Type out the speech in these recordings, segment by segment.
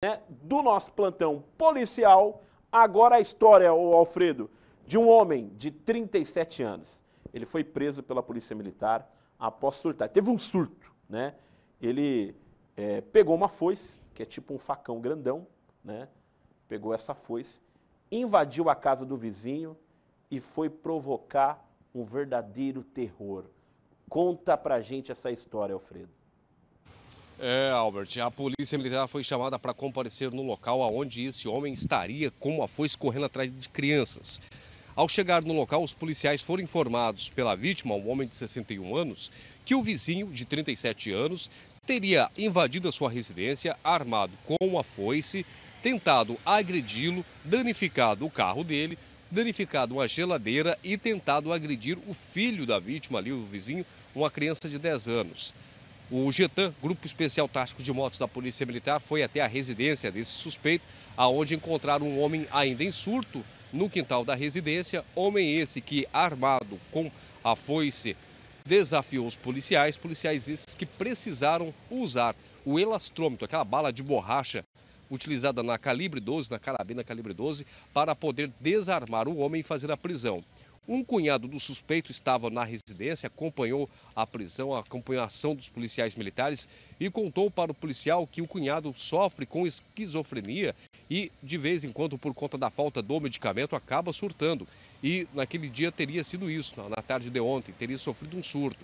Né, do nosso plantão policial. Agora a história, o Alfredo, de um homem de 37 anos. Ele foi preso pela polícia militar após surtar. Teve um surto, né? Ele é, pegou uma foice, que é tipo um facão grandão, né? Pegou essa foice, invadiu a casa do vizinho e foi provocar um verdadeiro terror. Conta pra gente essa história, Alfredo. É, Albert, a polícia militar foi chamada para comparecer no local aonde esse homem estaria com a foice correndo atrás de crianças. Ao chegar no local, os policiais foram informados pela vítima, um homem de 61 anos, que o vizinho, de 37 anos, teria invadido a sua residência armado com a foice, tentado agredi-lo, danificado o carro dele, danificado uma geladeira e tentado agredir o filho da vítima ali, o vizinho, uma criança de 10 anos. O GETAM, Grupo Especial Tático de Motos da Polícia Militar, foi até a residência desse suspeito, aonde encontraram um homem ainda em surto no quintal da residência. Homem esse que, armado com a foice, desafiou os policiais, policiais esses que precisaram usar o elastrômetro, aquela bala de borracha utilizada na calibre 12, na carabina calibre 12, para poder desarmar o homem e fazer a prisão. Um cunhado do suspeito estava na residência, acompanhou a prisão, acompanhou a ação dos policiais militares e contou para o policial que o cunhado sofre com esquizofrenia e, de vez em quando, por conta da falta do medicamento, acaba surtando. E naquele dia teria sido isso, na tarde de ontem, teria sofrido um surto.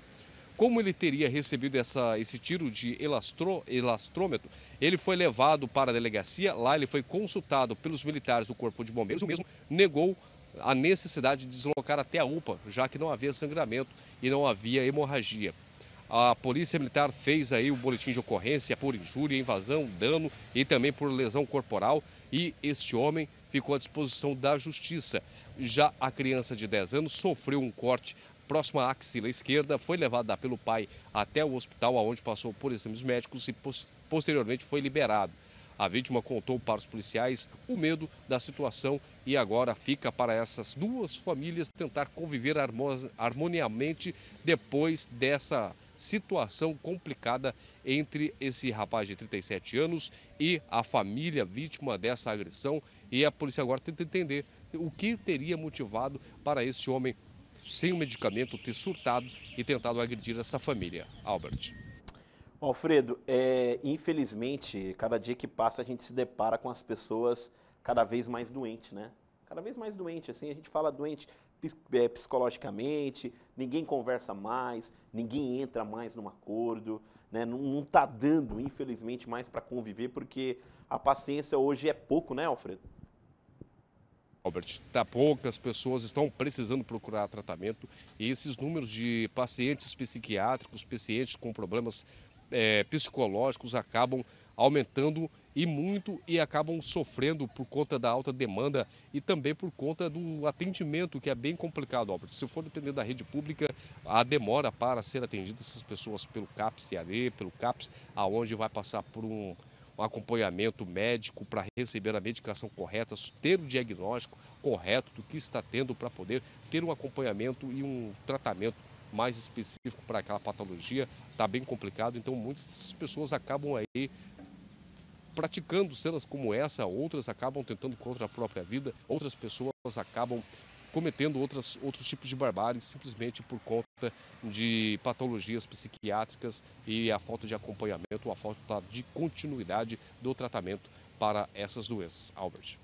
Como ele teria recebido essa, esse tiro de elastro, elastrômetro, ele foi levado para a delegacia. Lá ele foi consultado pelos militares do Corpo de Bombeiros. O mesmo negou a necessidade de deslocar até a UPA, já que não havia sangramento e não havia hemorragia. A Polícia Militar fez aí o boletim de ocorrência por injúria, invasão, dano e também por lesão corporal e este homem ficou à disposição da justiça. Já a criança de 10 anos sofreu um corte próximo à axila esquerda, foi levada pelo pai até o hospital, onde passou por exames médicos e posteriormente foi liberado. A vítima contou para os policiais o medo da situação e agora fica para essas duas famílias tentar conviver harmoniamente depois dessa situação complicada entre esse rapaz de 37 anos e a família vítima dessa agressão. E a polícia agora tenta entender o que teria motivado para esse homem, sem o medicamento, ter surtado e tentado agredir essa família. Albert. Alfredo, é, infelizmente, cada dia que passa a gente se depara com as pessoas cada vez mais doentes, né? Cada vez mais doente, assim, a gente fala doente é, psicologicamente, ninguém conversa mais, ninguém entra mais num acordo, né? não, não tá dando, infelizmente, mais para conviver, porque a paciência hoje é pouco, né, Alfredo? Albert, tá poucas pessoas estão precisando procurar tratamento e esses números de pacientes psiquiátricos, pacientes com problemas é, psicológicos acabam aumentando e muito e acabam sofrendo por conta da alta demanda e também por conta do atendimento, que é bem complicado, Albert. Se for depender da rede pública, a demora para ser atendidas essas pessoas pelo CAPS Ceará, pelo CAPS, aonde vai passar por um, um acompanhamento médico para receber a medicação correta, ter o diagnóstico correto do que está tendo para poder ter um acompanhamento e um tratamento mais específico para aquela patologia, está bem complicado, então muitas pessoas acabam aí praticando cenas como essa, outras acabam tentando contra a própria vida, outras pessoas acabam cometendo outras, outros tipos de barbáries simplesmente por conta de patologias psiquiátricas e a falta de acompanhamento, a falta de continuidade do tratamento para essas doenças. Albert.